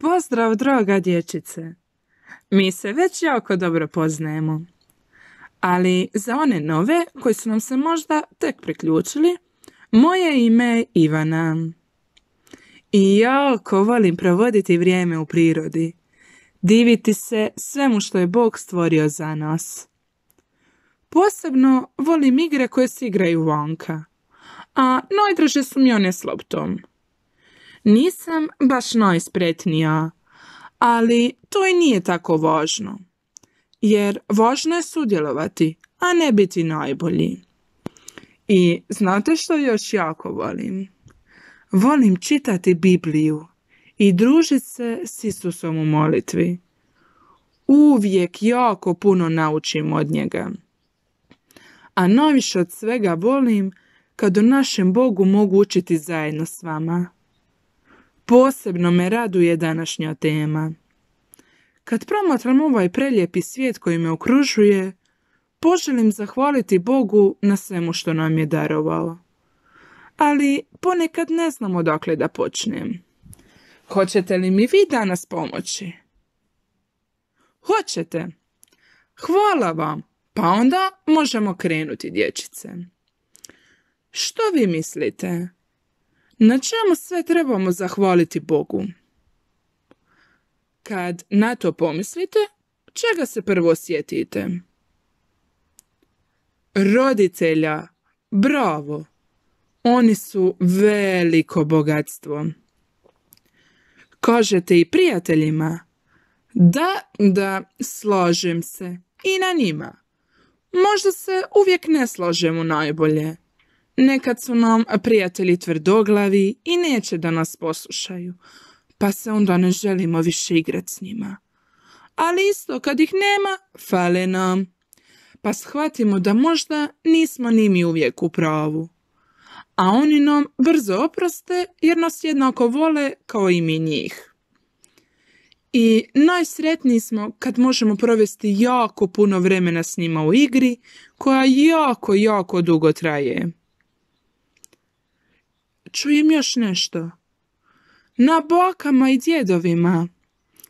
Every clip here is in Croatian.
Pozdrav, draga dječice! Mi se već jako dobro poznajemo. Ali za one nove koji su nam se možda tek priključili, moje ime je Ivana. I jako volim provoditi vrijeme u prirodi, diviti se svemu što je Bog stvorio za nas. Posebno volim igre koje se igraju vonka, a najdraže su mi one s loptom – nisam baš najspretnija, ali to i nije tako važno. Jer važno je sudjelovati, a ne biti najbolji. I znate što još jako volim? Volim čitati Bibliju i družiti se s Isusom u molitvi. Uvijek jako puno naučim od njega. A najviše od svega volim kad u našem Bogu mogu učiti zajedno s vama. Posebno me raduje današnja tema. Kad promatram ovaj prelijepi svijet koji me okružuje, poželim zahvaliti Bogu na svemu što nam je darovao. Ali ponekad ne znam odakle da počnem. Hoćete li mi vi danas pomoći? Hoćete. Hvala vam, pa onda možemo krenuti dječice. Što vi mislite? Na čemu sve trebamo zahvaliti Bogu? Kad na to pomislite, čega se prvo sjetite? Roditelja, bravo! Oni su veliko bogatstvo. Kažete i prijateljima, da, da, slažem se i na njima. Možda se uvijek ne slažemo najbolje, Nekad su nam prijatelji tvrdoglavi i neće da nas poslušaju, pa se onda ne želimo više igrati s njima. Ali isto kad ih nema, fale nam. Pa shvatimo da možda nismo ni mi uvijek u pravu. A oni nam brzo oproste jer nas jednako vole kao i mi njih. I najsretniji smo kad možemo provesti jako puno vremena s njima u igri koja jako, jako dugo traje čujem još nešto. Na bokama i djedovima.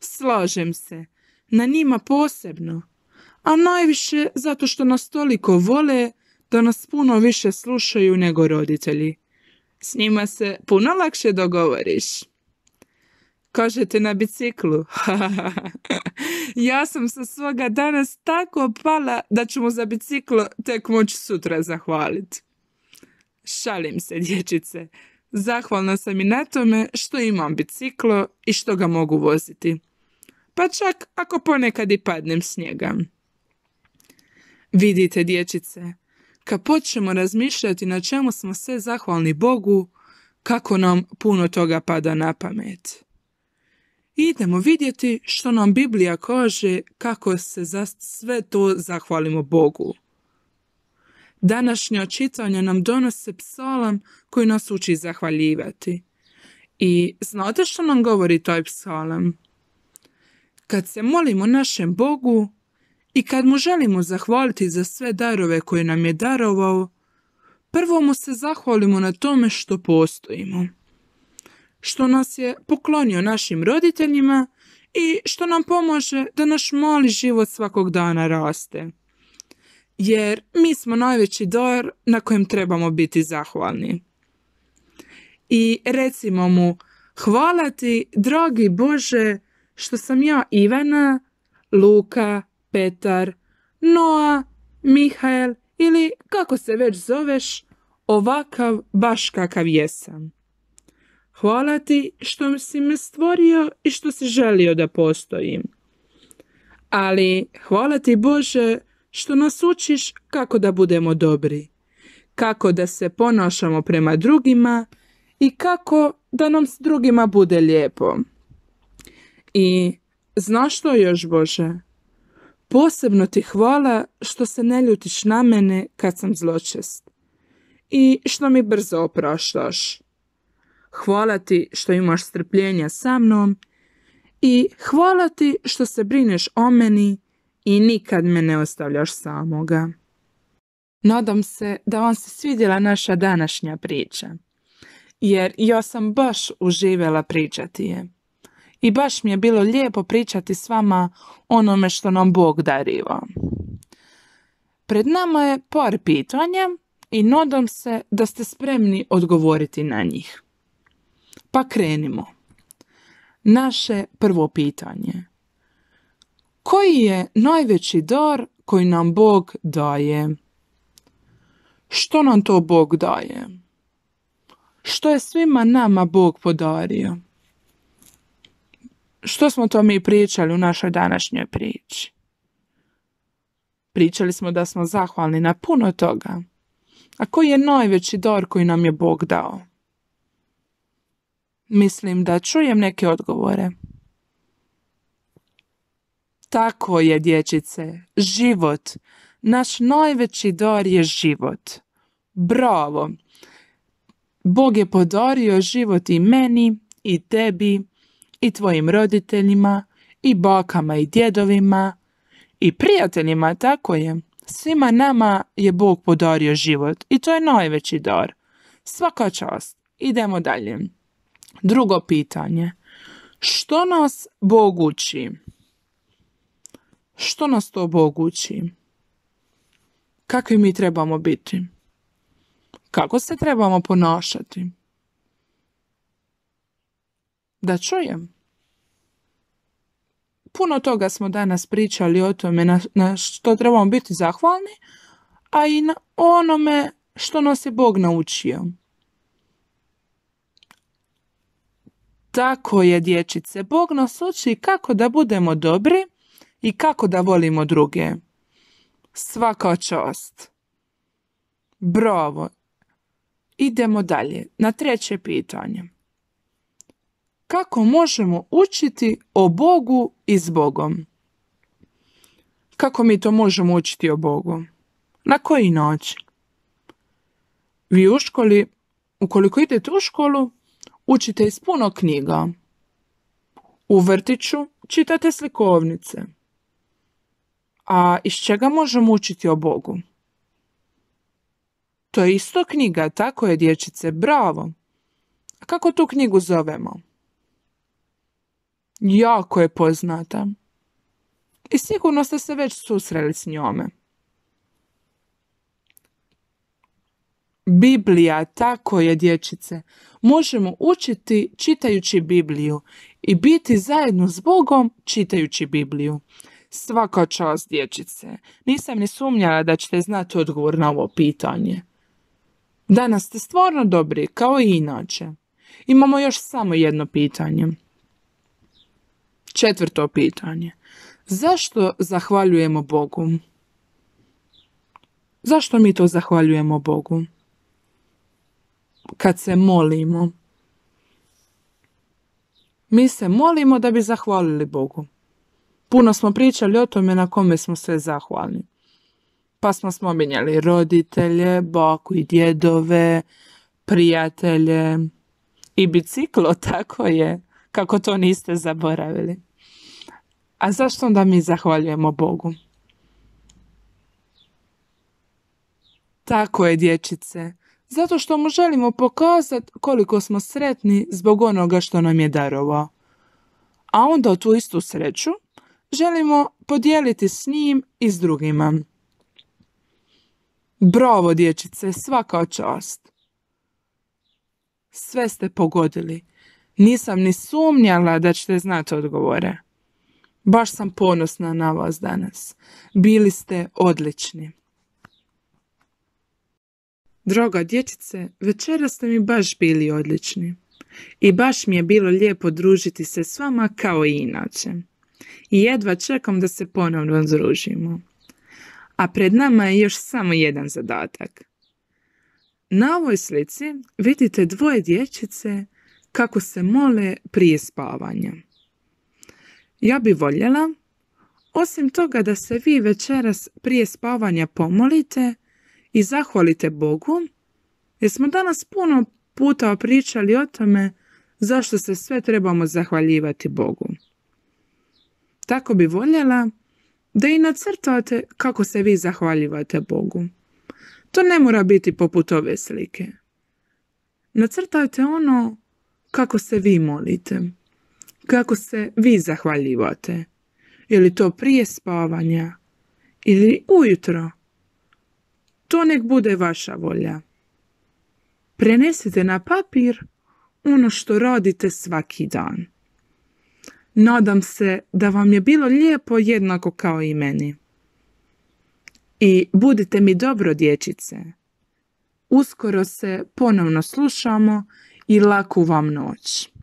Slažem se, na njima posebno, a najviše zato što nas toliko vole da nas puno više slušaju nego roditelji. S njima se puno lakše dogovoriš. Kažete na biciklu. ja sam sa svoga danas tako pala da ću mu za biciklo tek moći sutra zahvaliti. Šalim se, dječice. Zahvalna sam i na tome što imam biciklo i što ga mogu voziti. Pa čak ako ponekad i padnem s njega. Vidite, dječice, kad počnemo razmišljati na čemu smo sve zahvalni Bogu, kako nam puno toga pada na pamet. Idemo vidjeti što nam Biblija kaže kako se za sve to zahvalimo Bogu. Današnje očitanje nam donose psalam koji nas uči zahvaljivati. I znate što nam govori taj psalam? Kad se molimo našem Bogu i kad mu želimo zahvaliti za sve darove koje nam je darovao, prvo mu se zahvalimo na tome što postojimo. Što nas je poklonio našim roditeljima i što nam pomože da naš mali život svakog dana raste jer mi smo najveći dor na kojem trebamo biti zahvalni. I recimo mu, hvala ti, dragi Bože, što sam ja Ivana, Luka, Petar, Noa, Mihael ili kako se već zoveš, ovakav baš kakav jesam. Hvala ti što si me stvorio i što si želio da postojim. Ali hvala ti Bože što nas učiš kako da budemo dobri, kako da se ponašamo prema drugima i kako da nam s drugima bude lijepo. I znaš što još Bože? Posebno ti hvala što se ne ljutiš na mene kad sam zločest i što mi brzo opraštaš. Hvala ti što imaš strpljenja sa mnom i hvala ti što se brineš o meni i nikad me ne ostavljaš samoga. Nadam se da vam se svidjela naša današnja priča, jer ja sam baš uživjela pričati je. I baš mi je bilo lijepo pričati s vama onome što nam Bog dariva. Pred nama je par pitanja i nadam se da ste spremni odgovoriti na njih. Pa krenimo. Naše prvo pitanje koji je najveći dar koji nam Bog daje? Što nam to Bog daje? Što je svima nama Bog podario? Što smo to mi pričali u našoj današnjoj priči? Pričali smo da smo zahvalni na puno toga. A koji je najveći dar koji nam je Bog dao? Mislim da čujem neke odgovore. Tako je, dječice, život. Naš najveći dar je život. Bravo! Bog je podario život i meni, i tebi, i tvojim roditeljima, i bakama i djedovima, i prijateljima, tako je. Svima nama je Bog podario život i to je najveći dar. Svaka čast. Idemo dalje. Drugo pitanje. Što nas Bog uči? Što nas to Bog uči? Kakvi mi trebamo biti? Kako se trebamo ponašati? Da čujem. Puno toga smo danas pričali o tome na, na što trebamo biti zahvalni, a i na onome što nas je Bog naučio. Tako je, dječice. Bog nas uči kako da budemo dobri, i kako da volimo druge. Svaka čast. Bravo. Idemo dalje na treće pitanje. Kako možemo učiti o Bogu i s Bogom? Kako mi to možemo učiti o Bogu? Na koji način? Vi u školi, ukoliko idete u školu, učite iz puno knjiga. U vrtiću čitate slikovnice. A iz čega možemo učiti o Bogu? To je isto knjiga, tako je dječice, bravo. A kako tu knjigu zovemo? Jako je poznata. I sigurno ste se već susreli s njome. Biblija, tako je dječice. Možemo učiti čitajući Bibliju i biti zajedno s Bogom čitajući Bibliju. Svaka čast, dječice. Nisam ni sumnjala da ćete znati odgovor na ovo pitanje. Danas ste stvarno dobri, kao i inače. Imamo još samo jedno pitanje. Četvrto pitanje. Zašto zahvaljujemo Bogu? Zašto mi to zahvaljujemo Bogu? Kad se molimo. Mi se molimo da bi zahvalili Bogu. Puno smo pričali o tome na kome smo sve zahvalni. Pa smo spominjali roditelje, baku i djedove, prijatelje i biciklo, tako je, kako to niste zaboravili. A zašto onda mi zahvaljujemo Bogu? Tako je, dječice, zato što mu želimo pokazati koliko smo sretni zbog onoga što nam je darovao. A onda tu istu sreću želimo podijeliti s njim i s drugima. Bravo, dječice, svaka čast. Sve ste pogodili. Nisam ni sumnjala da ćete znati odgovore. Baš sam ponosna na vas danas. Bili ste odlični. Droga dječice, večera ste mi baš bili odlični. I baš mi je bilo lijepo družiti se s vama kao i inače i jedva čekam da se ponovno zružimo. A pred nama je još samo jedan zadatak. Na ovoj slici vidite dvoje dječice kako se mole prije spavanja. Ja bi voljela, osim toga da se vi večeras prije spavanja pomolite i zahvalite Bogu, jer smo danas puno puta pričali o tome zašto se sve trebamo zahvaljivati Bogu. Tako bi voljela da i nacrtate kako se vi zahvaljivate Bogu. To ne mora biti poput ove slike. Nacrtajte ono kako se vi molite, kako se vi zahvaljivate. Je li to prije spavanja ili ujutro? To nek bude vaša volja. Prenesite na papir ono što radite svaki dan. Nadam se da vam je bilo lijepo jednako kao i meni. I budite mi dobro dječice. Uskoro se ponovno slušamo i laku vam noć.